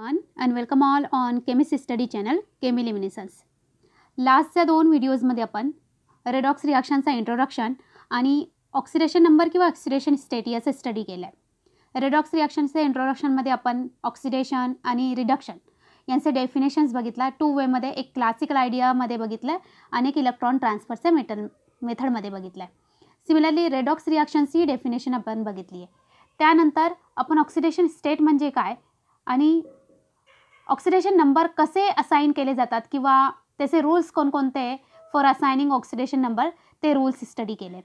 One and welcome all on chemist study channel chemiluminescence लास्टच्या दोन व्हिडिओजमध्ये आपण रेडॉक्स रिॲक्शनचा इंट्रोडक्शन आणि ऑक्सिडेशन नंबर किंवा ऑक्सिडेशन स्टेट याचं स्टडी केलं आहे रेडॉक्स रिॲक्शनच्या इंट्रोडक्शनमध्ये आपण ऑक्सिडेशन आणि रिडक्शन यांचे डेफिनेशन्स बघितला टू वेमध्ये एक क्लासिकल आयडियामध्ये बघितलं आहे आणि एक इलेक्ट्रॉन ट्रान्सफरच्या मेटल मेथडमध्ये बघितलं आहे सिमिलरली रेडॉक्स रिॲक्शनची डेफिनेशन आपण बघितली आहे त्यानंतर आपण ऑक्सिडेशन स्टेट म्हणजे काय आणि ऑक्सिडेशन नंबर कसे असाईन केले जातात किंवा त्याचे रूल्स कोणकोणते फॉर असायनिंग ऑक्सिडेशन नंबर ते रूल्स स्टडी केले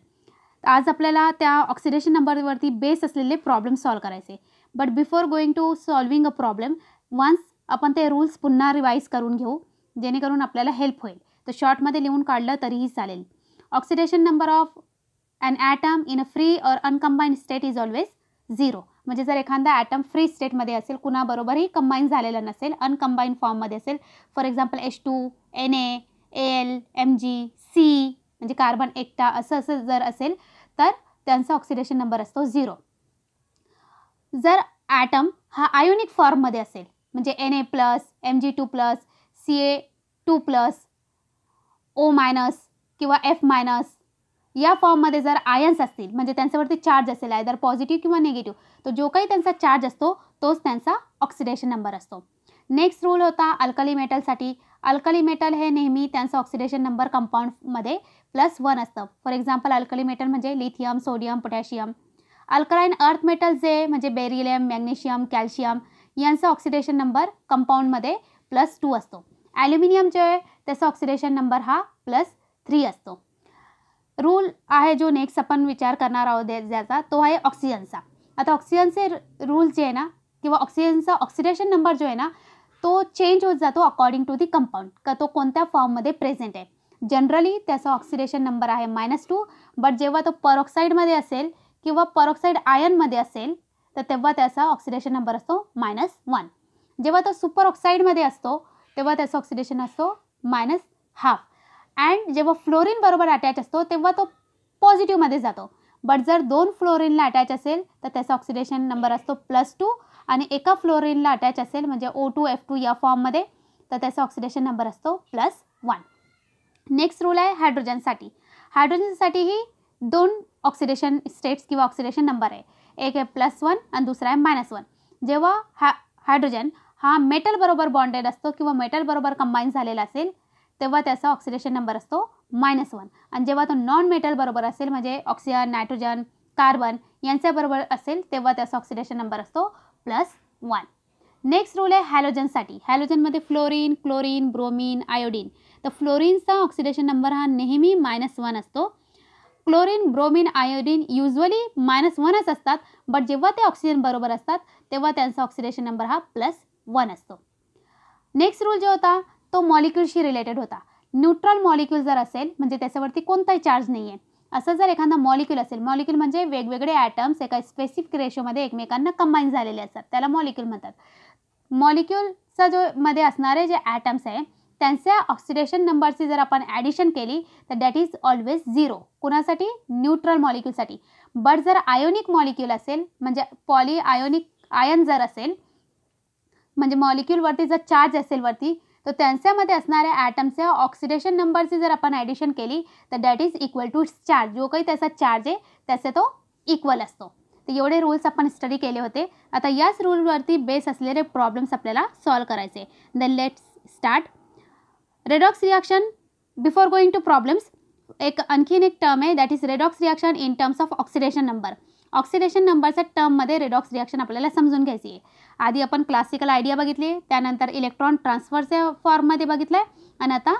आज आपल्याला त्या ऑक्सिडेशन नंबरवरती बेस असलेले प्रॉब्लेम सॉल्व करायचे but before going to solving a problem once आपण ते रूल्स पुन्हा रिवाईज करून घेऊ जेणेकरून आपल्याला हेल्प होईल तर शॉर्टमध्ये लिहून काढलं तरीही चालेल oxidation number of an atom in a free or uncombined state is always zero म्हणजे जर एखादा ॲटम फ्री स्टेटमध्ये असेल कुणाबरोबरही कंबाईन झालेला नसेल अनकंबाईन फॉर्ममध्ये असेल for example H two N A L M G C म्हणजे कार्बन एकटा असं असं जर असेल तर त्यांचा ऑक्सिडेशन नंबर असतो झिरो जर ॲटम हा आयुनिक फॉर्ममध्ये असेल म्हणजे N A plus M G two plus C A two plus O minus किंवा एफ मायनस या फॉर्ममध्ये जर आयन्स असतील म्हणजे त्यांच्यावरती चार्ज असेल आयदर पॉझिटिव्ह किंवा निगेटिव्ह तर जो काही त्यांचा चार्ज असतो तोच त्यांचा ऑक्सिडेशन नंबर असतो नेक्स्ट रूल होता अल्कली मेटलसाठी अल्कली मेटल हे नेहमी त्यांचं ऑक्सिडेशन नंबर कंपाऊंडमध्ये प्लस वन असतं फॉर एक्झाम्पल अल्कली मेटल म्हणजे lithium sodium potassium alkaline earth metal जे म्हणजे बेरिलियम मॅग्नेशियम कॅल्शियम यांचा ऑक्सिडेशन नंबर कंपाऊंडमध्ये प्लस टू असतो ॲल्युमिनियम जे त्याचा ऑक्सिडेशन नंबर हा प्लस थ्री असतो रूल आहे जो नेक्स्ट आपण विचार करणार आहोत ज्याचा तो आहे ऑक्सिजनचा आता ऑक्सिजनचे रूल जे आहे ना किंवा ऑक्सिजनचा ऑक्सिडेशन नंबर जो आहे ना तो चेंज होत जातो अकॉर्डिंग टू दी कंपाऊंड का तो कोणत्या फॉर्ममध्ये प्रेझेंट आहे जनरली त्याचा ऑक्सिडेशन नंबर आहे मायनस टू बट जेव्हा तो परऑक्साईडमध्ये असेल किंवा परऑक्साईड आयनमध्ये असेल तर तेव्हा त्याचा ऑक्सिडेशन नंबर असतो मायनस वन जेव्हा तो सुपर ऑक्साईडमध्ये असतो तेव्हा त्याचा ऑक्सिडेशन असतो मायनस हाफ अँड जेव्हा फ्लोरीन बरोबर अटॅच असतो तेव्हा तो पॉझिटिव्हमध्ये जातो बट जर दोन फ्लोरीनला अटॅच असेल तर त्याचा ऑक्सिडेशन नंबर असतो प्लस टू आणि एका फ्लोरीनला अटॅच असेल म्हणजे ओ टू एफ टू या फॉर्ममध्ये तर त्याचा ऑक्सिडेशन नंबर असतो प्लस वन नेक्स्ट रूल आहे हायड्रोजनसाठी हायड्रोजनसाठीही दोन ऑक्सिडेशन स्टेट्स किंवा ऑक्सिडेशन नंबर आहे एक आहे प्लस वन आणि दुसरा आहे मायनस वन जेव्हा हा हायड्रोजन हा मेटलबरोबर बॉन्डेड असतो किंवा मेटलबरोबर कंबाईन झालेला असेल तेव्हा त्याचा ऑक्सिडेशन नंबर असतो मायनस वन आणि जेव्हा तो नॉन मेटल बरोबर असेल म्हणजे ऑक्सिजन नायट्रोजन कार्बन यांच्याबरोबर असेल तेव्हा त्याचा ऑक्सिडेशन नंबर असतो प्लस वन नेक्स्ट रूल आहे हॅलोजनसाठी हॅलोजनमध्ये फ्लोरीन क्लोरीन ब्रोमीन आयोडीन तर फ्लोरीनचा ऑक्सिडेशन नंबर हा नेहमी मायनस वन असतो chlorine bromine iodine usually minus वनच असतात बट जेव्हा ते ऑक्सिजन बरोबर असतात तेव्हा त्यांचा ऑक्सिडेशन नंबर हा प्लस वन असतो नेक्स्ट रूल जो होता तो मॉलिक्यूलशी रिलेटेड होता न्यूट्रल मॉलिक्यूल जर असेल म्हणजे त्याच्यावरती कोणताही चार्ज नाही आहे असं जर एखादा मॉलिक्यूल असेल मॉलिक्यूल म्हणजे वेगवेगळे ॲटम्स एका स्पेसिफिक रेशोमध्ये एकमेकांना कंबाईन झालेले असतात त्याला मॉलिक्यूल म्हणतात मॉलिक्यूलचा जो मध्ये असणारे जे ॲटम्स आहे त्यांच्या ऑक्सिडेशन नंबरची जर आपण ॲडिशन केली तर दॅट इज ऑलवेज झिरो कोणासाठी न्यूट्रल मॉलिक्यूलसाठी बट जर आयोनिक मॉलिक्यूल असेल म्हणजे पॉली आयोनिक आयन जर असेल म्हणजे मॉलिक्यूलवरती जर चार्ज असेल वरती तर त्यांच्यामध्ये असणाऱ्या ॲटमच्या ऑक्सिडेशन नंबरची जर आपण ॲडिशन केली तर that is equal to charge जो काही त्याचा चार्ज आहे त्याचा तो इक्वल असतो तर एवढे रूल्स आपण स्टडी केले होते आता याच रूलवरती बेस असलेले प्रॉब्लेम्स आपल्याला सॉल्व करायचे then let's start redox reaction before going to problems एक आणखीन एक टर्म आहे that is redox reaction in terms of oxidation number oxidation नंबरच्या टर्ममध्ये रेडॉक्स रिॲक्शन आपल्याला समजून घ्यायची आहे आधी आपण क्लासिकल आयडिया बघितली त्यानंतर इलेक्ट्रॉन ट्रान्सफरच्या फॉर्ममध्ये बघितलं आहे आणि आता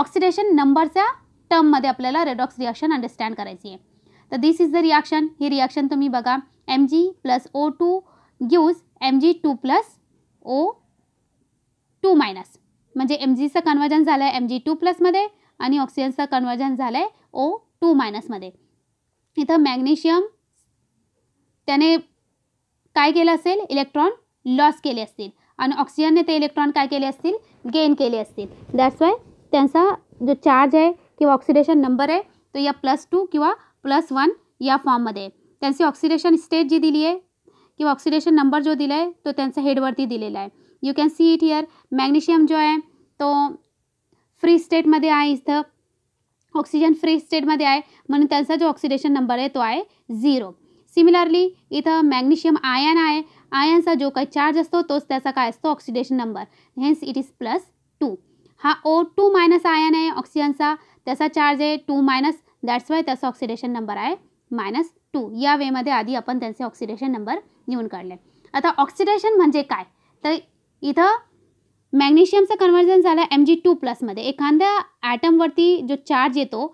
ऑक्सिडेशन नंबरच्या टर्ममध्ये आपल्याला रेडॉक्स रिॲक्शन अंडरस्टँड करायची आहे तर दिस इज द रिॲक्शन ही रिॲक्शन तुम्ही बघा M G plus O two gives M G two plus O two minus म्हणजे एम जीचं कन्वर्जन झालं एम जी टू प्लसमध्ये आणि ऑक्सिजनचं कन्वर्जन झालं ओ टू मायनसमध्ये इथं मॅग्नेशियम त्याने काय केलं असेल इलेक्ट्रॉन लॉस केले असतील आणि ऑक्सिजनने ते इलेक्ट्रॉन काय केले असतील गेन केले असतील दॅट्स वाय त्यांचा जो चार्ज आहे किंवा ऑक्सिडेशन नंबर आहे तो या प्लस टू किंवा प्लस वन या फॉर्ममध्ये आहे त्यांची ऑक्सिडेशन स्टेट जी दिली आहे किंवा ऑक्सिडेशन नंबर जो दिला आहे तो त्यांचा हेडवरती दिलेला आहे you can see it here magnesium जो आहे तो फ्री स्टेटमध्ये आहे इथं ऑक्सिजन फ्री स्टेटमध्ये आहे म्हणून त्यांचा जो ऑक्सिडेशन नंबर आहे तो आहे झिरो सिमिलरली इथं मॅग्नेशियम आयन आहे आयनचा जो काही चार्ज असतो तोच त्याचा काय असतो oxidation number hence it is plus two हा ओ टू मायनस आयन आहे ऑक्सिजनचा त्याचा चार्ज आहे टू मायनस दॅट्स वाय त्याचा ऑक्सिडेशन नंबर आहे मायनस टू या वेमध्ये आधी आपण त्यांचे ऑक्सिडेशन नंबर लिहून काढले आता ऑक्सिडेशन म्हणजे काय तर इथं मॅग्नेशियमचं कन्वर्जन झालं एम जी टू प्लसमध्ये एखाद्या ॲटमवरती जो चार्ज येतो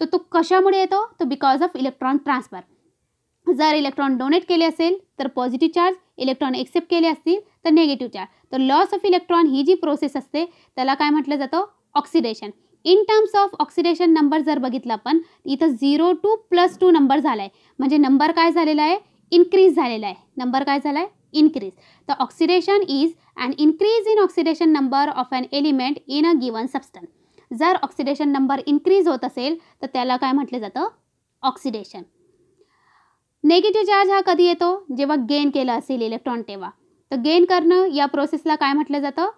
तो तो कशामुळे येतो तो बिकॉज ऑफ इलेक्ट्रॉन ट्रान्सफर जर इलेक्ट्रॉन डोनेट केले असेल तर पॉझिटिव्ह चार्ज इलेक्ट्रॉन एक्सेप्ट केले असतील तर नेगेटिव्ह चार्ज तर लॉस ऑफ इलेक्ट्रॉन ही जी प्रोसेस असते त्याला काय म्हटलं जातं oxidation in terms of oxidation number जर बघितला आपण इथं zero to plus two number झाला आहे म्हणजे नंबर काय झालेला आहे इन्क्रीज झालेला आहे नंबर काय झाला आहे इन्क्रीज तर oxidation is and increase in oxidation number of an element in a given substance जर ऑक्सिडेशन नंबर इन्क्रीज होत असेल तर त्याला काय म्हटलं जातं ऑक्सिडेशन नेगेटिव्ह चार्ज हा कधी येतो जेव्हा गेन केलं असेल इलेक्ट्रॉन तेव्हा तर गेन करणं या प्रोसेसला काय म्हटलं जातं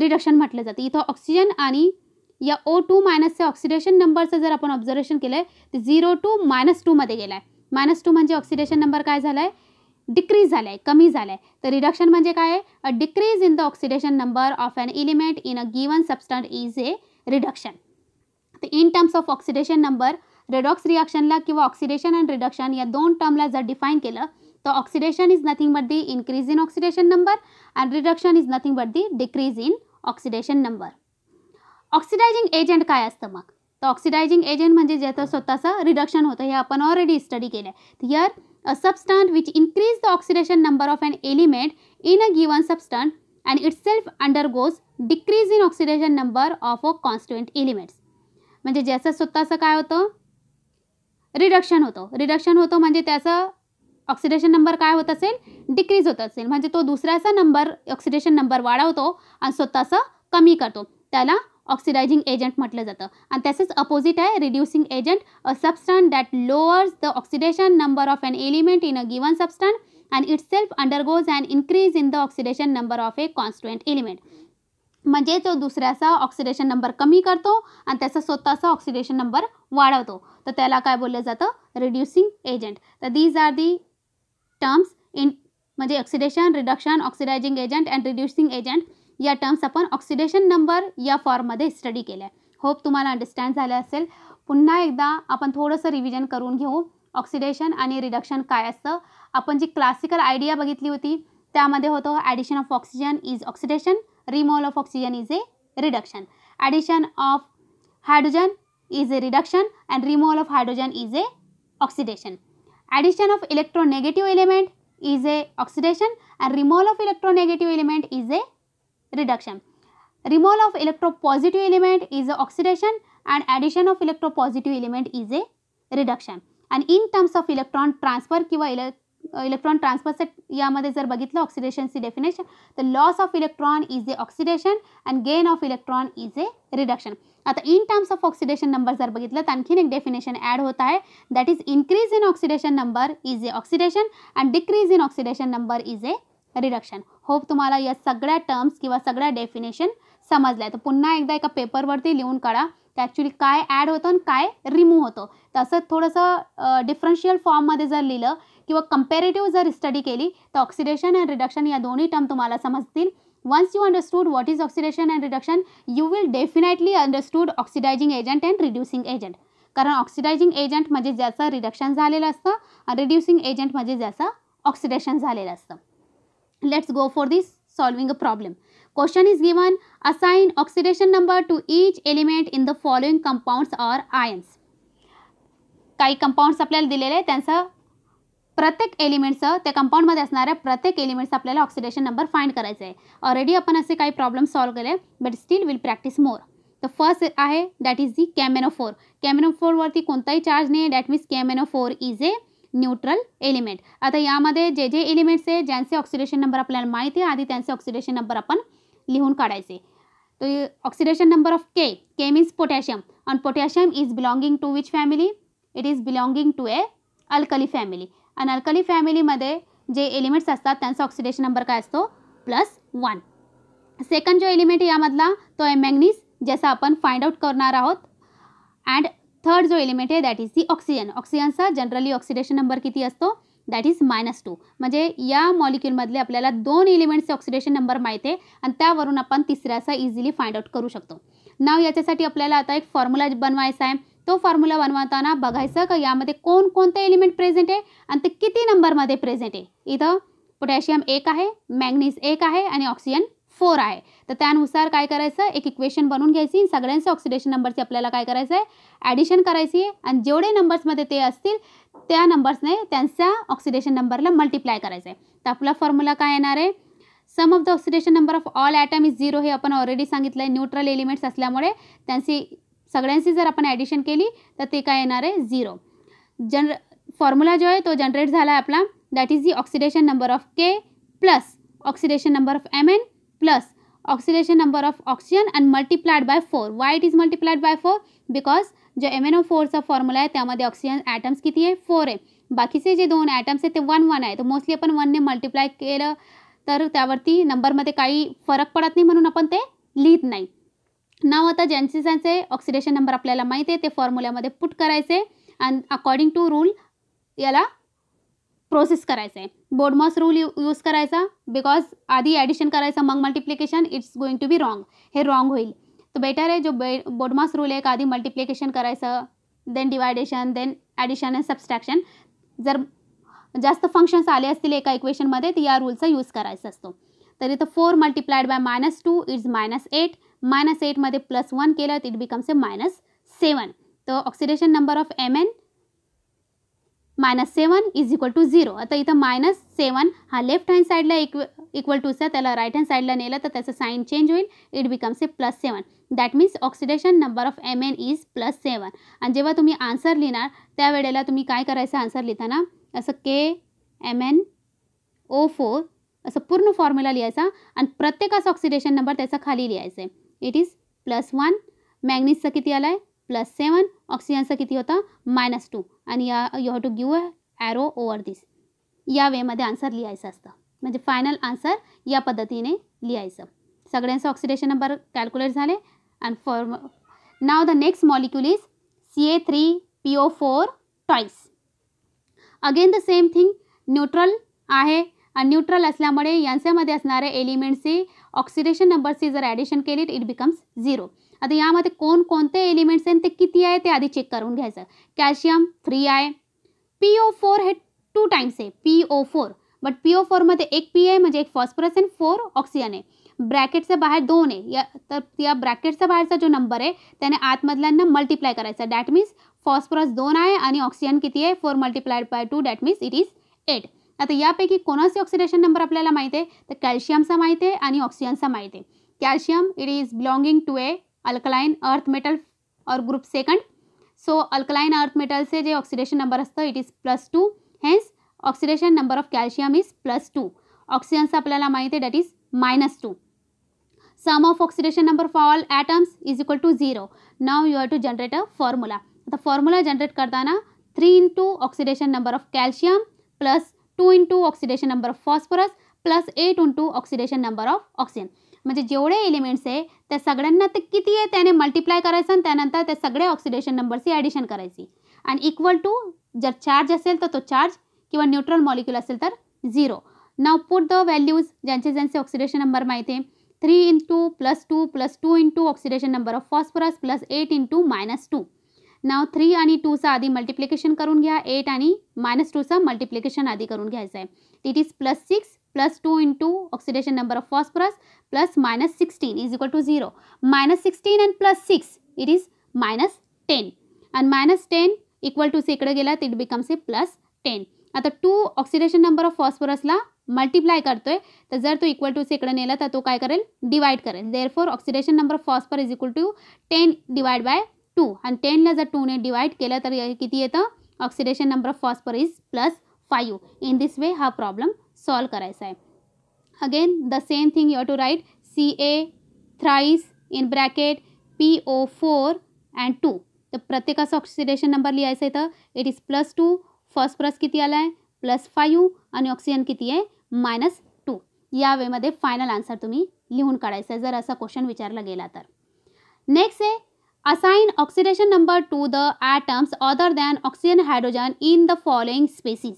रिडक्शन म्हटलं जातं इथं ऑक्सिजन आणि या ओ टू मायनसच्या ऑक्सिडेशन नंबरचं जर आपण ऑब्झर्वेशन केलं आहे तर झिरो टू मायनस टूमध्ये गेला आहे मायनस टू म्हणजे ऑक्सिडेशन नंबर काय झाला आहे डिक्रीज झाला आहे कमी झाला आहे तर रिडक्शन म्हणजे काय आहे a decrease in the oxidation number of an element in a given substance is a reduction तर in terms of oxidation number redox रिॲक्शनला किंवा ऑक्सिडेशन अँड रिडक्शन या दोन टर्मला जर डिफाईन केलं तर oxidation is nothing but the increase in oxidation number and reduction is nothing but the decrease in oxidation number oxidising agent काय असतं मग तर ऑक्सिडायझिंग एजंट म्हणजे ज्याचं स्वतःचं रिडक्शन होतं हे आपण ऑलरेडी स्टडी केलं आहे here a substance which increase the oxidation number of an element in a given substance and itself undergoes decrease in oxidation number of a constituent elements म्हणजे ज्याचं स्वतःचं काय होतं रिडक्शन होतो रिडक्शन होतो म्हणजे त्याचं ऑक्सिडेशन नंबर काय होत असेल डिक्रीज होत असेल म्हणजे तो दुसऱ्याचा नंबर ऑक्सिडेशन नंबर वाढवतो आणि स्वतःचं कमी करतो त्याला ऑक्सिडायझिंग एजंट म्हटलं जातं आणि तसेच अपोजिट आहे reducing agent a substance that lowers the oxidation number of an element in a given substance and itself undergoes and increase in the oxidation number of a constituent element म्हणजे तो दुसऱ्याचा oxidation number कमी करतो आणि त्याचा स्वतःचा oxidation number वाढवतो तर त्याला काय बोललं जातं रिड्युसिंग एजंट तर these are the terms in म्हणजे oxidation reduction oxidising agent and reducing agent या टर्म्स आपण ऑक्सिडेशन नंबर या फॉर्ममध्ये स्टडी केल्या होप तुम्हाला अंडरस्टँड झालं असेल पुन्हा एकदा आपण थोडंसं रिव्हिजन करून घेऊ ऑक्सिडेशन आणि रिडक्शन काय असतं आपण जी क्लासिकल आयडिया बघितली होती त्यामध्ये होतं addition of oxygen is oxidation removal of oxygen is a reduction. Addition of hydrogen is a reduction and removal of hydrogen is a oxidation. Addition of electronegative element is a oxidation and removal of electronegative element is a reduction. Removal of electropositive element is a oxidation and addition of electropositive element is a reduction. And in terms of electron transfer किंवा electron transfer set यामध्ये जर बघितलं ऑक्सिडेशनची definition तर loss of electron is a oxidation and gain of electron is a reduction आता in terms of oxidation number जर बघितलं तर आणखीन एक डेफिनेशन ॲड होत आहे that is increase in oxidation number is a oxidation and decrease in oxidation number is a reduction hope तुम्हाला या सगळ्या टर्म्स किंवा सगळ्या डेफिनेशन समजल्या तर पुन्हा एकदा एका पेपरवरती लिहून काढा तर ॲक्च्युली काय ॲड होतं आणि काय रिमूव्ह होतं तसं थोडंसं डिफरन्शियल फॉर्ममध्ये जर लिहिलं किंवा कम्पॅरेटिव्ह जर स्टडी केली तर ऑक्सिडेशन अँड रिडक्शन या दोन्ही टर्म तुम्हाला समजतील once you understood what is oxidation and reduction you will definitely understood oxidising agent and reducing agent कारण ऑक्सिडायझिंग एजंट म्हणजे ज्याचं रिडक्शन झालेलं असतं आणि रिड्युसिंग एजंट म्हणजे ज्याचं ऑक्सिडेशन झालेलं असतं let's go for this solving a problem question is given assign oxidation number to each element in the following compounds or ions काही कंपाऊंड्स आपल्याला दिलेले आहेत त्यांचं प्रत्येक एलिमेंटचं त्या कंपाऊंडमध्ये असणाऱ्या प्रत्येक एलिमेंट्स आपल्याला ऑक्सिडेशन नंबर फाइंड करायचं आहे ऑलरेडी आपण असे काही प्रॉब्लेम सॉल्व केले but still will practise more तर फर्स्ट आहे दॅट इज दी कॅमेनो फोरवरती कोणताही चार्ज नाही that means four is a neutral element आता यामध्ये जे जे एलिमेंट्स आहे ज्यांचे ऑक्सिडेशन नंबर आपल्याला माहिती आहे आधी त्यांचे ऑक्सिडेशन नंबर आपण लिहून काढायचे तर oxidation number of K K means potassium and potassium is belonging to which family it is belonging to a alkali family an alkali फॅमिलीमध्ये जे एलिमेंट्स असतात त्यांचा ऑक्सिडेशन नंबर काय असतो प्लस वन सेकंड जो एलिमेंट यामधला तो आहे मॅग्नीज ज्याचा आपण फाइंड आउट करणार आहोत अँड थर्ड जो एलिमेंट आहे दॅट इज दी ऑक्सिजन ऑक्सिजनचा जनरली ऑक्सिडेशन नंबर किती असतो दॅट इज मायनस टू म्हणजे या मॉलिक्यूलमधले आपल्याला दोन एलिमेंट्सचे ऑक्सिडेशन नंबर माहिती आहे आणि त्यावरून आपण तिसऱ्याचा इझिली फाइंड आउट करू शकतो नाव याच्यासाठी आपल्याला आता एक फॉर्म्युला बनवायचा आहे तो फॉर्म्युला बनवताना बघायचं का यामध्ये कोणकोणते एलिमेंट प्रेझेंट आहे आणि ते किती नंबरमध्ये प्रेझेंट आहे इथं पोटॅशियम एक आहे मॅग्नीस एक आहे आणि ऑक्सिजन फोर आहे तर त्यानुसार काय करायचं एक इक्वेशन बनवून घ्यायची सगळ्यांचे ऑक्सिडेशन नंबरची आपल्याला काय करायचं आहे ॲडिशन करायची आहे आणि जेवढे नंबर्समध्ये ते असतील त्या नंबर्सने त्यांच्या ऑक्सिडेशन नंबरला मल्टिप्लाय करायचं आहे तर आपला फॉर्म्युला काय येणार आहे sum of the oxidation number of all atom is zero हे आपण ऑलरेडी सांगितलं आहे न्यूट्रल एलिमेंट्स असल्यामुळे त्यांची सगळ्यांशी जर आपण ॲडिशन केली तर ते काय येणार आहे झिरो जनर फॉर्म्युला जो आहे तो जनरेट झाला आहे आपला that is the oxidation number of K plus oxidation number of M N plus oxidation number of oxygen and multiplied by four why it is multiplied by four because जो M N O फोरचा formula आहे त्यामध्ये oxygen atoms किती आहे four आहे बाकीचे जे दोन ॲटम्स आहे ते वन वन आहे तर मोस्टली आपण वनने मल्टिप्लाय केलं तर त्यावरती नंबरमध्ये काही फरक पडत नाही म्हणून आपण ते लिहित नाही नाव आता जॅन्सिसांचे ऑक्सिडेशन नंबर आपल्याला माहिती आहे ते फॉर्म्युल्यामध्ये पुट करायचे अँड अकॉर्डिंग टू रूल याला प्रोसेस करायचं आहे बोडमॉस रूल यू यूज करायचा बिकॉज आधी ॲडिशन करायचा मग multiplication it's going to be wrong हे रॉंग होईल तर बेटर आहे जो बे बोडमॉस रूल आहे का आधी मल्टिप्लिकेशन करायचं then division then addition and subtraction जर जास्त फंक्शन्स आले असतील एका इक्वेशनमध्ये तर या रूलचा यूज करायचा असतो तर four multiplied by minus two it's minus eight minus एटमध्ये प्लस वन केलं तर it becomes a minus seven तर oxidation number of M N minus seven is equal to zero आता इथं मायनस सेवन हा लेफ्ट हँड साईडला इक्व इक्वल टूचा त्याला right hand साईडला नेलं तर त्याचं साईन चेंज होईल it becomes a plus seven that means oxidation number of M N is plus seven आणि जेव्हा तुम्ही आन्सर लिहिणार त्यावेळेला तुम्ही काय करायचं आन्सर लिहिताना असं K M N O four असं पूर्ण फॉर्म्युला लिहायचा आणि प्रत्येकाच ऑक्सिडेशन नंबर त्याचा खाली लिहायचं आहे इट इज प्लस वन मॅग्नीजचा किती आला आहे प्लस सेवन ऑक्सिजनचा किती होता मायनस टू आणि या you have to give a arrow over this या वेमध्ये आन्सर लिहायचं असतं म्हणजे फायनल आन्सर या पद्धतीने लिहायचं सगळ्यांचं ऑक्सिडेशन नंबर कॅल्क्युलेट झाले and for now the next molecule is C A three P O four twice again the same thing neutral आहे आणि न्यूट्रल असल्यामुळे यांच्यामध्ये असणाऱ्या एलिमेंट्सची ऑक्सिडेशन नंबरची जर ॲडिशन केली इट बिकम्स झिरो आता यामध्ये कोणकोणते एलिमेंट्स आहेत ते किती आहे ते आधी चेक करून घ्यायचं कॅल्शियम थ्री आहे पी ओ फोर हे टू टाइम्स आहे P O four but P O फोरमध्ये एक पी आहे म्हणजे एक फॉस्फरस आणि फोर ऑक्सिजन आहे ब्रॅकेटच्या बाहेर दोन आहे या तर या ब्रॅकेटच्या बाहेरचा जो नंबर आहे त्याने आतमधल्यांना मल्टिप्लाय करायचा दॅट मीन्स फॉस्फरस दोन आहे आणि ऑक्सिजन किती आहे four multiplied by two that means it is eight आता यापैकी कोणाचे ऑक्सिडेशन नंबर आपल्याला माहिती आहे तर कॅल्शियमचा माहिती आहे आणि ऑक्सिजनचा माहिती आहे calcium it is belonging to a alkaline earth metal और group second so alkaline earth मेटलचे जे ऑक्सिडेशन नंबर असतं it is plus two hence oxidation number of calcium is plus two ऑक्सिजनचा आपल्याला माहिती आहे that is minus two sum of oxidation number for all atoms is equal to zero now you have to generate a formula आता formula generate करताना three two oxidation number of calcium plus two into oxidation number of phosphorus plus eight into oxidation number of oxygen म्हणजे जेवढे elements आहे त्या सगळ्यांना ते किती आहे त्याने मल्टिप्लाय करायचं आणि त्यानंतर त्या सगळ्या ऑक्सिडेशन नंबरची ॲडिशन करायची आणि इक्वल टू जर चार्ज असेल तर तो चार्ज किंवा न्यूट्रल मॉलिक्युल असेल तर zero now put the values ज्यांचे ज्यांचे ऑक्सिडेशन नंबर माहिती आहे three into plus two plus two into oxidation number of phosphorus plus eight into minus two now three आणि टूचा आधी मल्टिप्लिकेशन करून घ्या एट आणि मायनस टूचा मल्टिप्लिकेशन आधी करून घ्यायचं आहे it is plus six plus two into oxidation number of phosphorus plus minus sixteen is equal to zero minus sixteen and plus six it is minus ten आणि minus ten equal to सिकडे गेला it becomes a plus ten आता two oxidation number of फॉस्फरसला multiply करतोय तर जर तो equal to सिकडे नेला तर तो काय करेल डिवाईड करेल there oxidation number of phosphor is equal to ten divide by two आणि टेनला जर टूने डिवाईड केलं तर किती येतं oxidation number of phosphor is plus five in this way हा प्रॉब्लेम सॉल्व करायचा आहे again the same thing you're to write C A thrice in bracket P O four and two तर प्रत्येकाचं ऑक्सिडेशन नंबर लिहायचं येतं it is plus two phosphorus किती आला आहे प्लस फायू आणि ऑक्सिजन किती आहे मायनस टू या वेमध्ये फायनल आन्सर तुम्ही लिहून काढायचं आहे जर असा क्वेश्चन विचारला गेला तर नेक्स्ट आहे Assign oxidation number to the atoms other than oxygen hydrogen in the following species.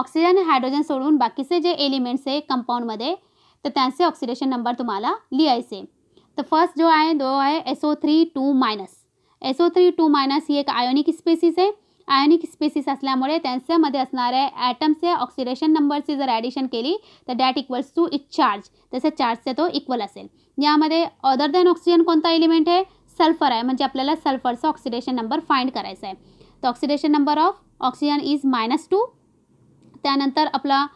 Oxygen hydrogen सोडून बाकीचे जे एलिमेंट्स आहे कंपाऊंडमध्ये तर त्यांचे ऑक्सिडेशन नंबर तुम्हाला लिहायचे तर फर्स्ट जो आहे तो आहे S O three two minus S O three two minus ही एक आयोनिक स्पेसिस आहे आयोनिक स्पेसिस असल्यामुळे त्यांच्यामध्ये असणाऱ्या ॲटम्सच्या ऑक्सिडेशन नंबरची जर ॲडिशन केली तर that equals to it charge तसं चार्जचा तो इक्वल असेल यामध्ये अदर दॅन ऑक्सिजन कोणता एलिमेंट आहे सल्फर आहे म्हणजे आपल्याला सल्फरचं ऑक्सिडेशन नंबर फाइंड करायचा आहे तर oxidation number of oxygen is minus two त्यानंतर आपला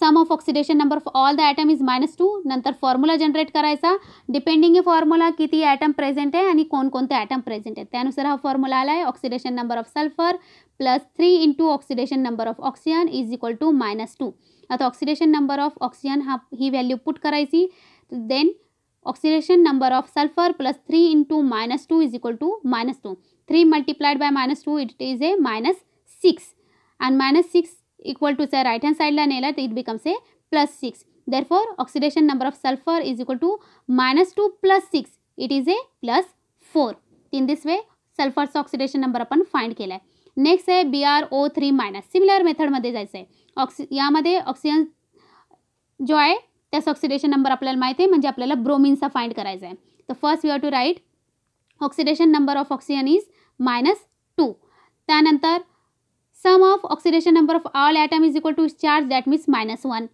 sum of oxidation number of all the atom is minus two नंतर फॉर्म्युला जनरेट करायचा डिपेंडिंग ए फॉर्म्युला किती ॲटम प्रेझेंट आहे आणि कोणकोणते ॲटम प्रेझेंट आहेत त्यानुसार हा फॉर्म्युला आला आहे oxidation number of sulphur plus three into oxidation number of oxygen is equal to minus two आता ऑक्सिडेशन नंबर ऑफ ऑक्सिजन हा ही व्हॅल्यू पुट करायची then oxidation number of sulphur plus three into minus two is equal to minus two three multiplied by minus two it is a minus six and minus 6 equal to say right hand side la nela it becomes a plus 6 therefore oxidation number of sulfur is equal to minus 2 plus 6 it is a plus 4 in this way sulfur's oxidation number आपण find केला आहे next आहे B R O three minus similar मेथडमध्ये जायचं आहे oxy यामध्ये oxygen जो आहे त्याचा ऑक्सिडेशन नंबर आपल्याला माहिती आहे म्हणजे आपल्याला ब्रोमिनचा फाइंड करायचा आहे तर first we are to write oxidation number of oxygen is minus two त्यानंतर sum of oxidation number of all atom is equal to charge that means minus one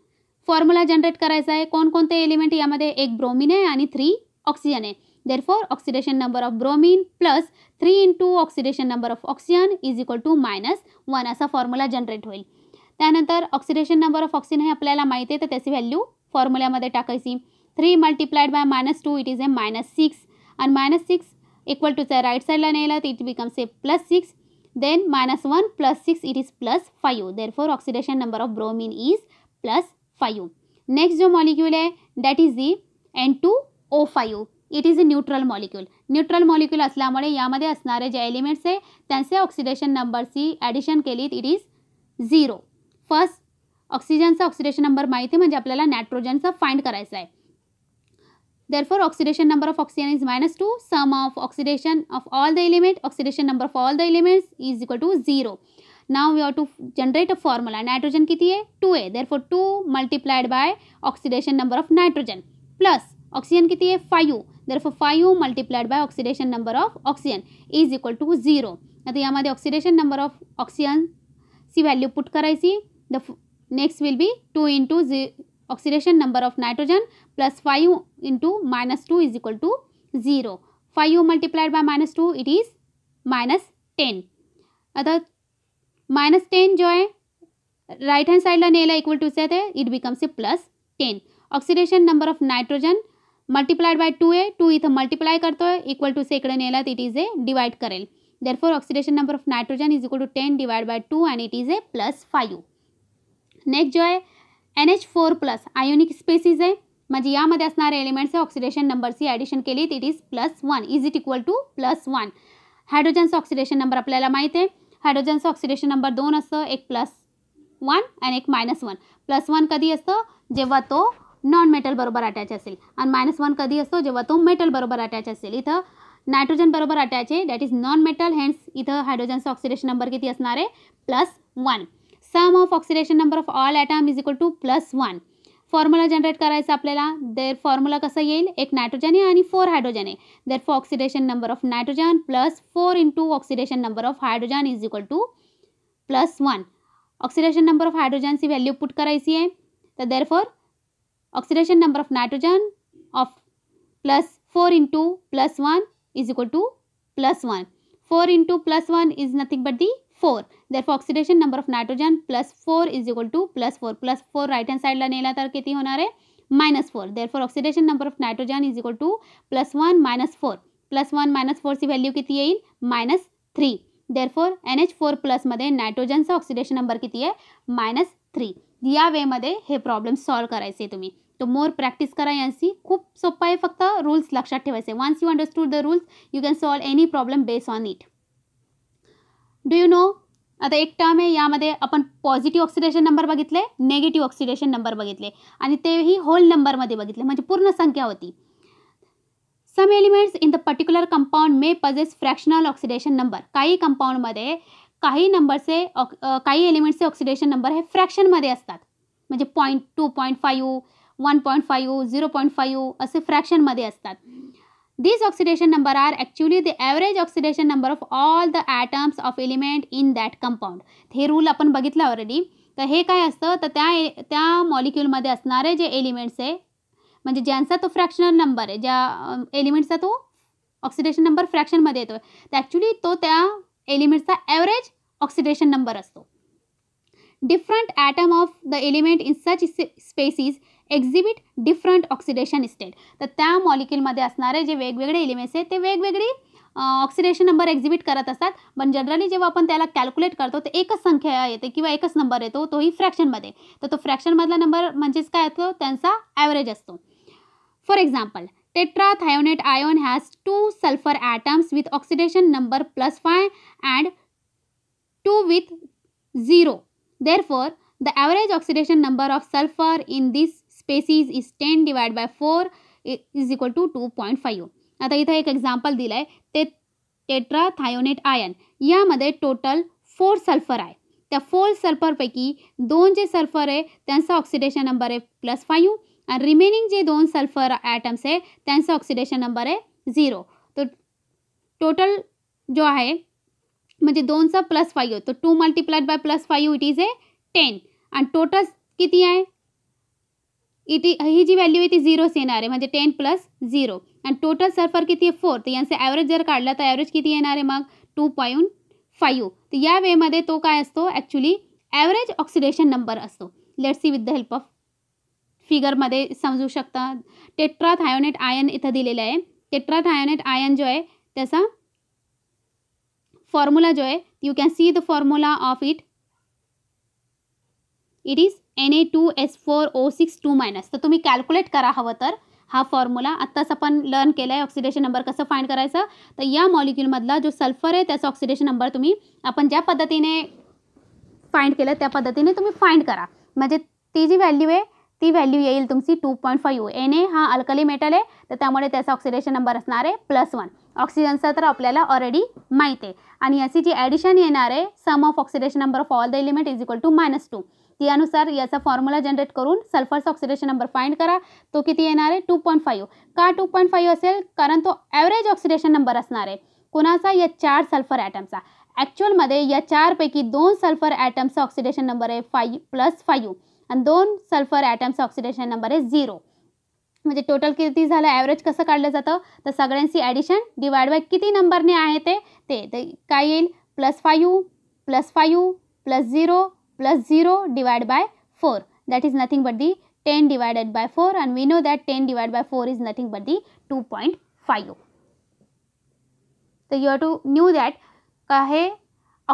formula generate करायचा आहे कोणकोणते एलिमेंट यामध्ये एक bromine आहे आणि three oxygen आहे for oxidation number of bromine plus three two oxidation number of oxygen is equal to minus one असा formula generate होईल त्यानंतर ऑक्सिडेशन नंबर ऑफ ऑक्सिजन हे आपल्याला माहिती आहे तर त्याची व्हॅल्यू फॉर्म्युल्यामध्ये टाकायची three multiplied by minus two it is a minus six आणि मायनस सिक्स इक्वल टूचा राईट साईडला नेलं तर it becomes a plus six then minus one plus six it is plus five therefore oxidation number of bromine is plus five next जो molecule आहे that is the N two O five it is a neutral molecule neutral molecule असल्यामुळे यामध्ये असणारे जे elements आहे त्यांचे oxidation नंबरची addition केली इट इज झिरो फर्स्ट ऑक्सिजनचा ऑक्सिडेशन नंबर माहिती आहे म्हणजे आपल्याला नायट्रोजनचा फाइंड करायचा आहे there oxidation number of oxygen is minus two sum of oxidation of all the element oxidation number of all the elements is equal to zero now you are to generate a formula nitrogen किती आहे two आहे therefore two multiplied by oxidation number of nitrogen plus oxygen किती आहे five दरफो five multiplied by oxidation number of oxygen is equal to zero आता यामध्ये oxidation number of oxygen सी value put करायची the next will be 2 into oxidation number of nitrogen plus 5 into minus 2 is equal to 0 5 multiplied by minus 2 it is minus 10 अतः minus ten जो है right hand side ला equal to से it becomes a plus ten oxidation number of nitrogen multiplied by two है two इत multiply करते आहे equal to से इकडे नेला इट इज ए डिवाइड करेल for oxidation number of nitrogen is equal to ten divide by two and it is a plus five next जो आहे N H four plus ionic species आहे म्हणजे यामध्ये असणारे एलिमेंट्स ऑक्सिडेशन नंबरची addition केली it is plus one is it equal to plus one हायड्रोजनचं oxidation number आपल्याला माहीत आहे हायड्रोजनचं ऑक्सिडेशन नंबर दोन असतं एक प्लस वन आणि एक मायनस वन प्लस वन कधी असतं जेव्हा तो नॉन मेटल बरोबर अटॅच असेल आणि मायनस वन कधी असतो जेव्हा तो मेटल बरोबर अटॅच असेल इथं नायट्रोजन बरोबर अटॅच आहे that is non metal hence इथं हायड्रोजनस ऑक्सिडेशन नंबर किती असणार आहे plus one sum of oxidation number of all atom is equal to plus one formula generate करायचा आपल्याला देर फॉर्म्युला कसं येईल एक नायट्रोजन आहे आणि फोर हायड्रोजन आहे therefore oxidation number of nitrogen plus four into oxidation number of hydrogen is equal to plus one oxidation number of हायड्रोजनची value put करायची आहे तर therefore oxidation number of nitrogen of plus four into plus one is equal to plus one four into plus one is nothing but the four for oxidation number of nitrogen plus four is equal to plus four plus four right hand साईडला नेला तर किती होणार आहे minus four four oxidation number of nitrogen is equal to plus one minus four plus one minus फोरची value किती येईल minus three four N H four प्लसमध्ये नायट्रोजनचा ऑक्सिडेशन नंबर किती आहे मायनस थ्री या वेमध्ये हे प्रॉब्लेम सॉल्व करायचे तुम्ही तो मोर प्रॅक्टिस करा यांची खूप सोपं आहे फक्त रूल्स लक्षात ठेवायचे once you understood the rules you can solve any problem based on it do you know आता एक टर्म आहे यामध्ये आपण पॉझिटिव्ह ऑक्सिडेशन नंबर बघितले नेगेटिव्ह ऑक्सिडेशन नंबर बघितले आणि तेही होल नंबरमध्ये बघितले म्हणजे पूर्ण संख्या होती some elements in the particular compound may possess fractional oxidation number काही कंपाऊंडमध्ये काही नंबरचे ऑक् काही एलिमेंट्सचे ऑक्सिडेशन नंबर हे फ्रॅक्शनमध्ये असतात म्हणजे point two point five one point five zero point five असे फ्रॅक्शनमध्ये असतात These oxidation number are actually the average oxidation number of all the atoms of element in that compound. हे रूल आपण बघितलं ऑलरेडी तर हे काय असतं तर त्या त्या मॉलिक्यूलमध्ये असणारे जे एलिमेंट्स आहे म्हणजे ज्यांचा तो फ्रॅक्शनल नंबर आहे ज्या एलिमेंट्सचा तो ऑक्सिडेशन नंबर फ्रॅक्शनमध्ये येतो तर ॲक्च्युली तो त्या एलिमेंट्सचा ॲव्हरेज ऑक्सिडेशन नंबर असतो different atom of the element in such species exhibit different oxidation state तर त्या मॉलिक्युलमध्ये असणारे जे वेगवेगळे एलिमेंट्स आहेत ते वेगवेगळी ऑक्सिडेशन नंबर एक्झिबिट करत असतात पण जनरली जेव्हा आपण त्याला कॅल्क्युलेट करतो तर एकच संख्या येते किंवा एकच नंबर येतो तोही फ्रॅक्शनमध्ये तर तो फ्रॅक्शनमधला नंबर म्हणजेच काय असतो त्यांचा ॲव्हरेज असतो for example tetrathionate ion has two sulphur atoms with oxidation number plus five and two with zero therefore the average oxidation number of sulphur in this species is ten divide by four is equal to two point five आता इथं एक example दिलं आहे ते tetrathionate ion यामध्ये total four sulphur आहे त्या four सल्फरपैकी दोन जे सल्फर आहे त्यांचा ऑक्सिडेशन नंबर आहे प्लस फाईव्ह आणि रिमेनिंग जे दोन सल्फर ॲटम्स आहे त्यांचा ऑक्सिडेशन नंबर आहे झिरो तर टोटल जो आहे म्हणजे दोनचा प्लस फाईव्ह तर two multiplied by plus five it is a ten आणि टोटल किती आहे इटी ही जी व्हॅल्यू आहे ती झिरोच येणार आहे म्हणजे टेन प्लस झिरो आणि टोटल सल्फर किती आहे फोर तर ॲव्हरेज जर काढला तर ॲव्हरेज किती येणार आहे मग टू पॉईंट फाईव्ह तर या वेमध्ये तो काय असतो ॲक्च्युली ॲव्हरेज ऑक्सिडेशन नंबर असतो let see with the help of फिगरमध्ये समजू शकता टेट्रा थायोनेट आयन इथं दिलेलं आहे टेट्रा थायोनेट आयन जो आहे त्याचा फॉर्म्युला जो आहे you can see the formula of it it is N A two S four O six two minus तर तुम्ही कॅल्क्युलेट करा हवं तर हा फॉर्म्युला आत्ताच आपण लर्न केला आहे ऑक्सिडेशन नंबर कसं फाईंड करायचं तर या मॉलिक्युलमधला जो सल्फर आहे त्याचा ऑक्सिडेशन नंबर तुम्ही आपण ज्या पद्धतीने फाइंड केलं त्या पद्धतीने तुम्ही फाईंड करा म्हणजे ती जी व्हॅल्यू आहे ती व्हॅल्यू येईल तुमची two point five N A हा अल्कली मेटल आहे तर त्यामुळे त्याचा ऑक्सिडेशन नंबर असणार आहे प्लस वन ऑक्सिजनचा तर आपल्याला ऑलरेडी माहीत आहे आणि याची जी ॲडिशन येणार आहे sum of oxidation number of all the element is equal to minus two त्यानुसार याचा फॉर्म्युला जनरेट करून सल्फरचा ऑक्सिडेशन नंबर फाइंड करा तो किती येणार आहे टू पॉईंट फाईव्ह का टू पॉईंट फाईव्ह असेल कारण तो ॲव्हरेज ऑक्सिडेशन नंबर असणार आहे कोणाचा या चार सल्फर ॲटमचा ॲक्च्युअलमध्ये या चारपैकी दोन सल्फर ॲटम्स ऑक्सिडेशन नंबर आहे फाईव्ह प्लस फाईव्ह आणि दोन सल्फर ॲटम्स ऑक्सिडेशन नंबर आहे झिरो म्हणजे टोटल किती झालं ॲव्हरेज कसं काढलं जातं तर सगळ्यांची ॲडिशन डिवाइड बाय किती नंबरने आहे ते ते काय येईल plus five plus five plus zero plus 0 divided by 4 that is nothing but the 10 divided by 4 and we know that 10 divided by 4 is nothing but the 2.5 so you have to know that kahe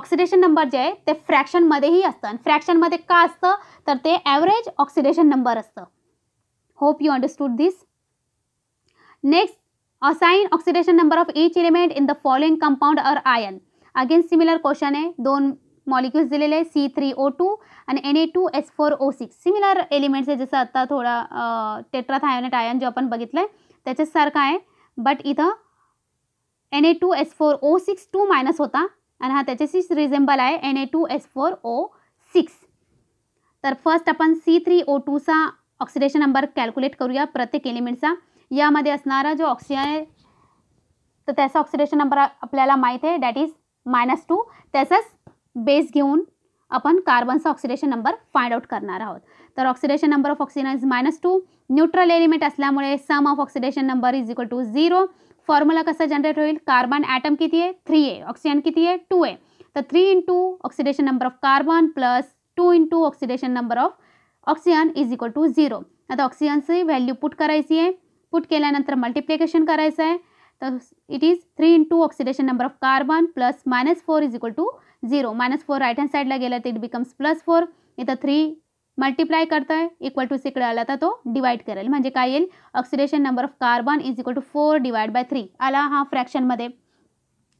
oxidation number jay the fraction madhe hi asta fraction madhe ka asta tar average oxidation number asta hope you understood this next assign oxidation number of each element in the following compound or ion again similar question hai don molecules दिलेले आहे C three O two आणि N A two S four O six similar elements आहे जसं आता थोडा tetrathionate ion जो आपण बघितलंय आहे त्याच्यासारखा आहे बट इथं N A two S four O six two minus होता आणि हा त्याच्याशीच रिझेंबल आहे N A two S four O six तर फर्स्ट आपण सी थ्री ओ टूचा ऑक्सिडेशन नंबर कॅल्क्युलेट करूया प्रत्येक एलिमेंटचा यामध्ये असणारा जो ऑक्सिजन आहे तर त्याचा ऑक्सिडेशन नंबर आपल्याला माहीत आहे दॅट इज मायनस टू तसंच बेस घेऊन आपण कार्बनचा ऑक्सिडेशन नंबर फाइंड आउट करणार आहोत तर oxidation number of oxygen is minus two neutral element असल्यामुळे sum of oxidation number is equal to zero formula कसा जनरेट होईल कार्बन ॲटम किती आहे थ्री आहे ऑक्सिजन किती आहे टू आहे तर three into oxidation number of carbon plus two into oxidation number of oxygen is equal to zero आता ऑक्सिजनची व्हॅल्यू पुट करायची आहे पुट केल्यानंतर मल्टिप्लिकेशन करायचं आहे तर it is three into oxidation number of carbon plus minus four is equal to zero minus four right hand साईडला गेलं तर इट बिकम्स प्लस फोर इथं थ्री मल्टिप्लाय आहे इक्वल टू सिकडे आला तर तो डिवाईड करेल म्हणजे काय येईल oxidation number of carbon is equal to four divide by three आला हा फ्रॅक्शनमध्ये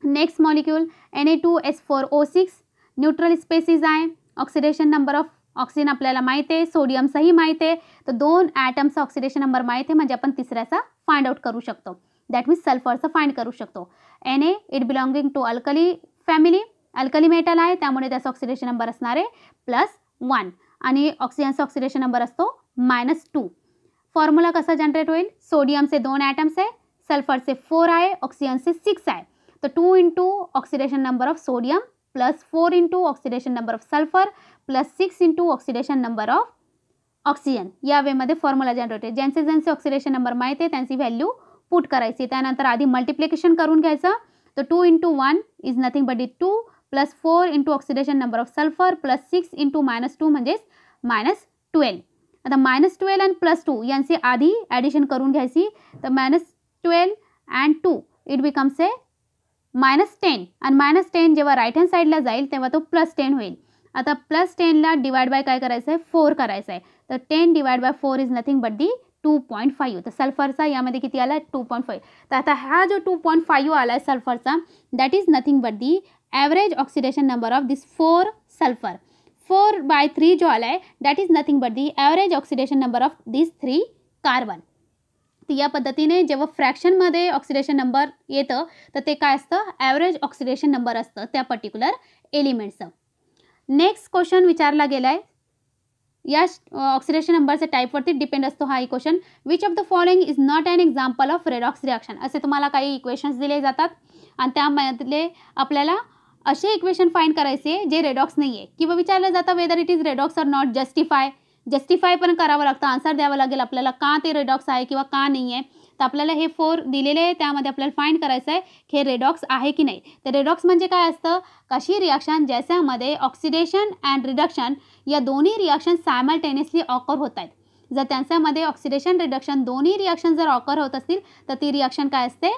next molecule N A two S four O six neutral species आहे ऑक्सिडेशन नंबर ऑफ ऑक्सिजन आपल्याला माहिती आहे सोडियमचंही माहिती आहे तर दोन ॲटम्स ऑक्सिडेशन नंबर माहिती आहे म्हणजे आपण तिसऱ्याचा फाइंड आउट करू शकतो दॅट मीन्स सल्फरचं फाइंड करू शकतो N A it belonging to alkali family alkali metal आहे त्यामुळे त्याचा ऑक्सिडेशन नंबर असणार आहे प्लस वन आणि ऑक्सिजनचा ऑक्सिडेशन नंबर असतो मायनस टू फॉर्म्युला कसा जनरेट होईल सोडियमचे दोन ॲटम्स आहे सल्फरचे फोर आहे ऑक्सिजनचे सिक्स आहे तर two into oxidation number of sodium plus four into oxidation number of sulphur plus six into oxidation number of oxygen या वेमध्ये फॉर्म्युला जनरेट आहे ज्यांचे ज्यांचे ऑक्सिडेशन नंबर माहिती आहे त्यांची व्हॅल्यू पुट करायची त्यानंतर आधी मल्टिप्लिकेशन करून घ्यायचं तर two into one is nothing but it two plus four into oxidation number of sulphur plus six into minus two म्हणजेच मायनस ट्वेल्व आता minus twelve and plus two यांची आधी ॲडिशन करून घ्यायची तर minus twelve and two it becomes a minus ten आणि minus ten जेव्हा right hand साईडला जाईल तेव्हा तो प्लस टेन होईल आता प्लस टेनला डिवाइड बाय काय करायचं आहे फोर करायचं आहे तर ten divide by four is nothing but the two point five तर सल्फरचा यामध्ये किती आला टू पॉईंट फाईव्ह तर आता हा जो टू पॉईंट फाईव्ह आला आहे सल्फरचा that is nothing but the average oxidation number of this four sulphur four by three जो आला आहे that is nothing but the average oxidation number of this three carbon तो या पद्धतीने जेव्हा फ्रॅक्शनमध्ये ऑक्सिडेशन नंबर येतं तर ते काय असतं ॲव्हरेज ऑक्सिडेशन नंबर असतं त्या पर्टिक्युलर एलिमेंटचं नेक्स्ट क्वेश्चन विचारला गेलाय या ऑक्सिडेशन नंबरच्या टाईपवरती डिपेंड असतो हा equation which of the following is not an example of redox reaction असे तुम्हाला काही इक्वेशन्स दिले जातात आणि त्यामधले आपल्याला असे इक्वेशन फाईंड करायचे जे रेडॉक्स नाही आहे किंवा विचारलं जातं whether it is redox or not justify justify पण करावं लागतं आन्सर द्यावं लागेल आपल्याला का ते रेडॉक्स आहे किंवा का नाही आहे तर आपल्याला हे फोर दिलेले आहे त्यामध्ये आपल्याला फाईंड करायचं आहे हे रेडॉक्स आहे की नाही तर रेडॉक्स म्हणजे काय असतं कशी रिॲक्शन ज्याच्यामध्ये ऑक्सिडेशन अँड रिडक्शन या दोन्ही रिॲक्शन सायमल्टेनियसली ऑकर होत आहेत जर त्यांच्यामध्ये ऑक्सिडेशन रिडक्शन दोन्ही रिॲक्शन जर ऑकर होत असतील तर ती रिॲक्शन काय असते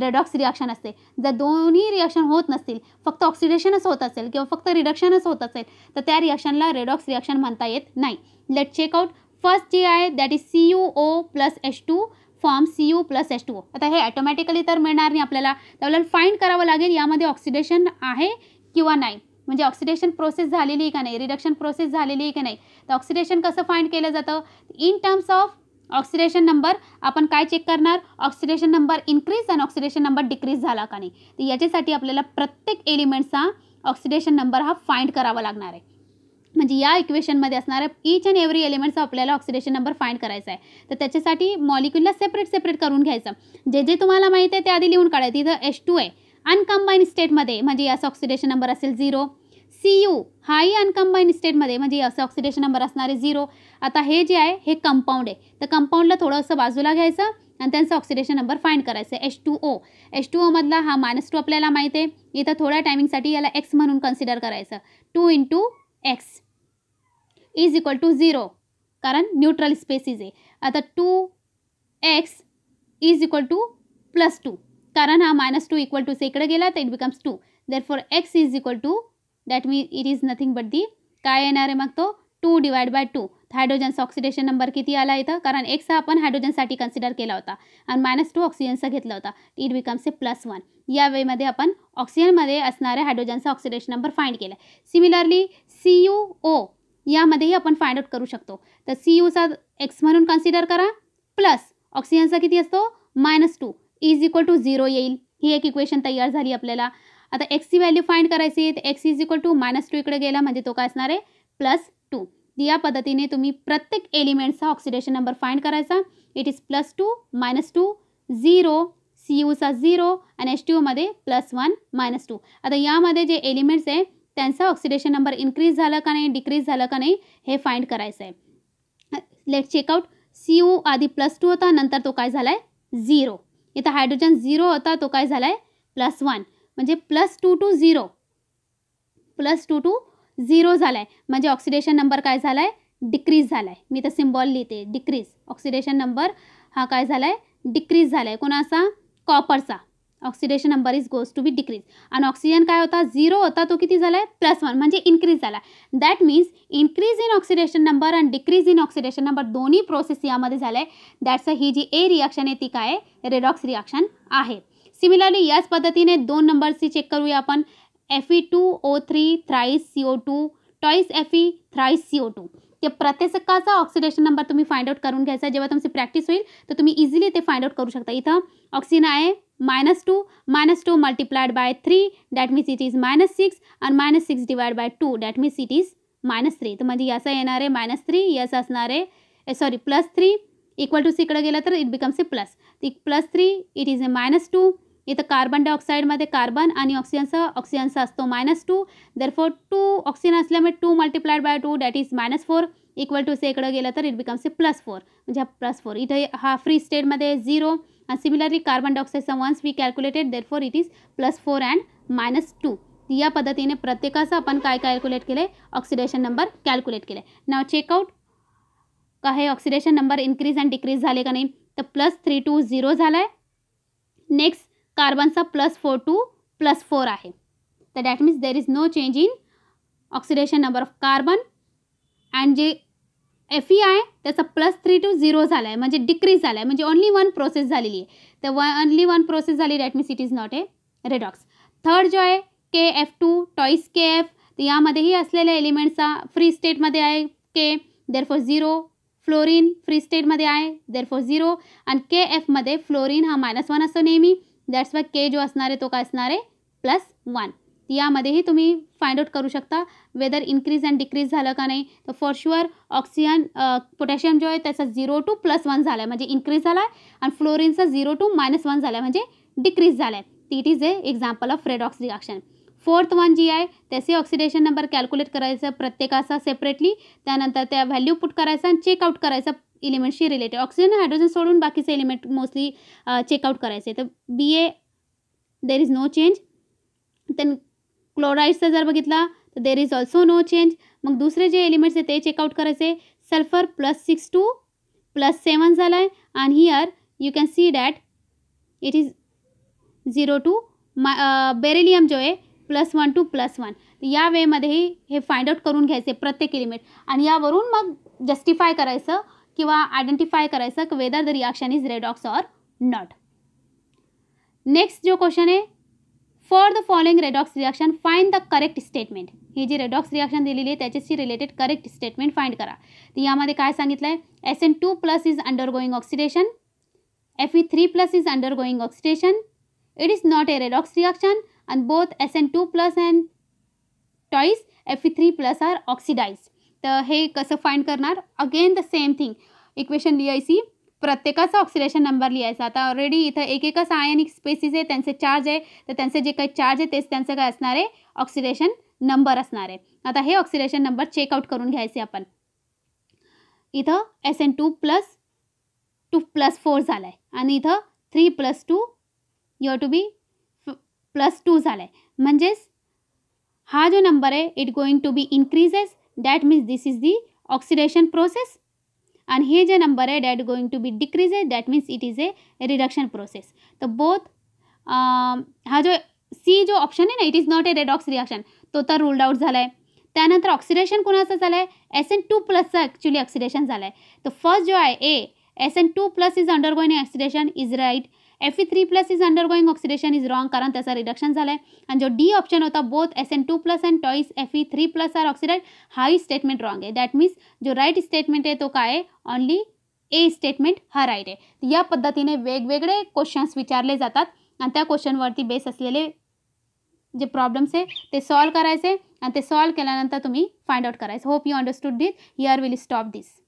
रेडॉक्स रिॲक्शन असते जर दोन्ही रिॲक्शन होत नसतील फक्त ऑक्सिडेशनच होत असेल किंवा फक्त रिडक्शनच होत असेल तर त्या रिॲक्शनला रेडॉक्स रिॲक्शन म्हणता येत नाही लेट चेकआउट फर्स्ट जे आहे that is C U O plus H two form C U plus H two O आता हे ॲटोमॅटिकली तर मिळणार नाही आपल्याला तर आपल्याला फाईंड करावं लागेल यामध्ये ऑक्सिडेशन आहे किंवा नाही म्हणजे ऑक्सिडेशन प्रोसेस झालेली आहे का नाही रिडक्शन प्रोसेस झालेली आहे की नाही तर ऑक्सिडेशन कसं फाईंड केलं जातं in terms of oxidation number आपण काय चेक करणार ऑक्सिडेशन नंबर इन्क्रीज आणि ऑक्सिडेशन नंबर डिक्रीज झाला का नाही तर याच्यासाठी आपल्याला प्रत्येक एलिमेंटचा ऑक्सिडेशन नंबर हा फाइंड करावा लागणार आहे म्हणजे या इक्वेशनमध्ये असणाऱ्या ईच अँड एव्हरी एलिमेंटचा आपल्याला ऑक्सिडेशन नंबर फाइंड करायचा आहे तर त्याच्यासाठी मॉलिक्यूलला सेपरेट सेपरेट करून घ्यायचं जे जे तुम्हाला माहिती आहे ते आधी लिहून काढायचं तिथं एस टू आहे अनकम्बाईन स्टेटमध्ये म्हणजे याचा ऑक्सिडेशन नंबर असेल झिरो सी यू हाही अनकंबाईन स्टेटमध्ये म्हणजे असं ऑक्सिडेशन नंबर असणारे झिरो आता हे जे आहे हे कंपाऊंड आहे तर कंपाऊंडला थोडंसं बाजूला घ्यायचं आणि त्यांचा ऑक्सिडेशन नंबर फाइंड करायचं आहे H two O H two ओमधला हा मायनस टू आपल्याला माहिती आहे इथं थोड्या टायमिंगसाठी याला एक्स म्हणून कन्सिडर करायचं two into X is equal to zero कारण न्यूट्रल स्पेसिस आहे आता two X is equal to plus two कारण हा मायनस टू इक्वल टू से इकडे गेला तर it becomes two therefore X is equal to that mean it is nothing but the काय येणार आहे मग तो टू डिवाइड बाय टू हायड्रोजनचा ऑक्सिडेशन नंबर किती आला इथं कारण एक्स सहा आपण हायड्रोजनसाठी कन्सिडर केला होता आणि मायनस टू ऑक्सिजनचा घेतला होता it becomes a plus one या वेमध्ये आपण ऑक्सिजनमध्ये असणाऱ्या हायड्रोजनचा ऑक्सिडेशन नंबर फाइंड केला सिमिलरली सी यू ओ यामध्येही आपण फाइंड आउट करू शकतो तर सी यूचा एक्स म्हणून कन्सिडर करा प्लस ऑक्सिजनचा किती असतो minus two is equal to zero येईल ही एक इक्वेशन तयार झाली आपल्याला आता ची व्हॅल्यू फाइंड करायची तर X is equal to minus two इकडे गेला म्हणजे तो काय असणार आहे प्लस टू या पद्धतीने तुम्ही प्रत्येक एलिमेंटचा ऑक्सिडेशन नंबर फाइंड करायचा it is plus two minus two zero C यूचा झिरो आणि एस टी यूमध्ये प्लस वन मायनस टू आता यामध्ये जे एलिमेंट्स आहे त्यांचा ऑक्सिडेशन नंबर इन्क्रीज झाला का नाही डिक्रीज झाला का नाही हे फाइंड करायचं आहे लेट चेकआउट सी यू आधी प्लस टू होता नंतर तो काय झाला आहे झिरो इथं हायड्रोजन झिरो होता तो काय झाला आहे प्लस वन म्हणजे plus two to zero plus two to zero झाला आहे म्हणजे ऑक्सिडेशन नंबर काय झाला आहे डिक्रीज झाला आहे मी तर सिम्बॉल लिहिते डिक्रीज ऑक्सिडेशन नंबर हा काय झाला आहे डिक्रीज झाला आहे कोणाचा कॉपरचा oxidation number is goes to be decrease आणि ऑक्सिजन काय होता झिरो होता तो किती म्हणजे झाला आहे प्लस वन म्हणजे इन्क्रीज झाला आहे that means increase in oxidation number and decrease in oxidation number दोन्ही प्रोसेस यामध्ये झाला आहे that's he G A reaction आहे ती काय रेडॉक्स रिॲक्शन आहे सिमिलरली याच पद्धतीने दोन नंबरची चेक करूया आपण F E two O three thrice C O two twice F E thrice C O two ते प्रत्यसकाचा ऑक्सिडेशन नंबर तुम्ही फाइंड आउट करून घ्यायचा जेव्हा तुमची प्रॅक्टिस होईल तर तुम्ही इझिली ते फाइंड आउट करू शकता इथं ऑक्सिजन आहे minus two minus two multiplied by three that means it is minus six आणि minus six divide by two that means it is minus three तर म्हणजे याचा येणार आहे मायनस थ्री याचं असणार आहे sorry plus three equal to सीकडे गेलं तर it becomes a plus plus three it is a minus two इथं कार्बन डायऑक्साईडमध्ये कार्बन आणि ऑक्सिजनचा ऑक्सिजनचा असतो minus two four two oxygen असल्यामुळे two multiplied by two that is minus four equal to से इकडं गेलं तर it becomes a plus four म्हणजे प्लस फोर इथे हा फ्री स्टेटमध्ये झिरो आणि सिमिलरली कार्बन डायऑक्साईडचा once we calculated four it is plus four and minus two या पद्धतीने प्रत्येकाचं आपण काय कॅल्क्युलेट केले ऑक्सिडेशन नंबर कॅल्क्युलेट केले नाव चेकआउट का हे oxidation number increase and decrease झाले का नाही तर प्लस थ्री टू झिरो झाला आहे नेक्स्ट कार्बनचा plus four to plus four आहे तर that means there is no change in oxidation number of carbon and जे एफ ई आहे त्याचा प्लस थ्री टू झिरो झाला आहे म्हणजे डिक्रीज झाला आहे म्हणजे ओनली वन प्रोसेस झालेली आहे तर व वन प्रोसेस झाली that means it is not a redox third जो आहे K F two twice K F तर यामध्येही असलेल्या एलिमेंट्सचा फ्री स्टेटमध्ये आहे K therefore zero fluorine free स्टेटमध्ये आहे देर फॉर झिरो आणि के एफमध्ये फ्लोरीन हा मायनस वन असतो नेहमी दॅट्स वाय के जो असणार आहे तो काय असणार आहे प्लस वन यामध्येही तुम्ही फाइंड आउट करू शकता वेदर इन्क्रीज अँड डिक्रीज झालं का नाही तर फॉर शुअर ऑक्सिजन पोटॅशियम जो आहे त्याचा झिरो टू प्लस वन झाला आहे म्हणजे इन्क्रीज झाला आहे आणि फ्लोरिनचा झिरो टू मायनस वन झाला आहे म्हणजे डिक्रीज झाला आहे it is a example of redox reaction fourth one जी आहे त्याचे ऑक्सिडेशन नंबर कॅल्क्युलेट करायचं प्रत्येकाचा सेपरेटली त्यानंतर त्या व्हॅल्यू पुट करायचा आणि चेकआउट करायचा इलिमेंटशी रिलेटेड ऑक्सिजन हायड्रोजन सोडून बाकीचे एलिमेंट मोस्टली चेकआउट करायचे तर B A there is no change त्यान क्लोराईडचा जर बघितला तर there is also no change मग दुसरे जे एलिमेंट्स आहे ते चेकआउट करायचे sulphur plus six two plus seven झाला आहे आणि here you can see that it is zero two मा बेरेलियम जो आहे plus one two plus one या वेमध्येही हे फाइंड आउट करून घ्यायचे प्रत्येक एलिमेंट आणि यावरून मग जस्टिफाय करायचं किंवा आयडेंटिफाय करायचं whether the reaction is redox or not next जो क्वेश्चन आहे for the following redox reaction find the correct statement ही जी रेडॉक्स रिॲक्शन दिलेली आहे त्याच्याशी रिलेटेड करेक्ट स्टेटमेंट फाइंड करा तर यामध्ये काय सांगितलं आहे S N two plus is undergoing oxidation F E three plus is undergoing oxidation it is not a redox reaction and both S N two plus and twice F E three plus are oxidise तो हे कस find करना again the same thing equation लिया प्रत्येका oxidation number लिया आता already इतना एक एक आयनिक स्पेसिज है तेज चार्ज है तो त्यांचे जे का चार्ज है तो ऑक्सीडेशन ऑक्सिडेशन नंबर आता है ऑक्सिडेशन नंबर चेकआउट करूँ घ्यायचे S N two plus two plus four जाए इत three plus two you two B plus two जाए मजेस हा जो नंबर है it going to be increases that means this is the oxidation process आणि हे जे नंबर आहे that going to be decrease आहे that means it is a reduction process तर बोथ हा जो सी जो ऑप्शन आहे ना it is not a redox reaction तो तर रुल्ड आउट झाला आहे त्यानंतर ऑक्सिडेशन कोणाचं झालं आहे एस एन टू प्लसचं ॲक्च्युली ऑक्सिडेशन झालं आहे तर फर्स्ट जो आहे A S N two plus is undergoing oxidation is right F E three plus is undergoing oxidation is wrong कारण त्याचा रिडक्शन झालं आहे आणि जो डी ऑप्शन होता both S N two plus and twice F E three plus are oxidised हाई statement wrong आहे that means जो राईट स्टेटमेंट आहे तो काय आहे ऑनली ए स्टेटमेंट हा राईट आहे या पद्धतीने वेगवेगळे क्वेश्चन्स विचारले जातात आणि त्या क्वेश्चनवरती बेस असलेले जे प्रॉब्लेम्स आहे ते सॉल्व करायचे आणि ते सॉल्व केल्यानंतर तुम्ही फाइंड आउट करायचं hope you understood this or will stop this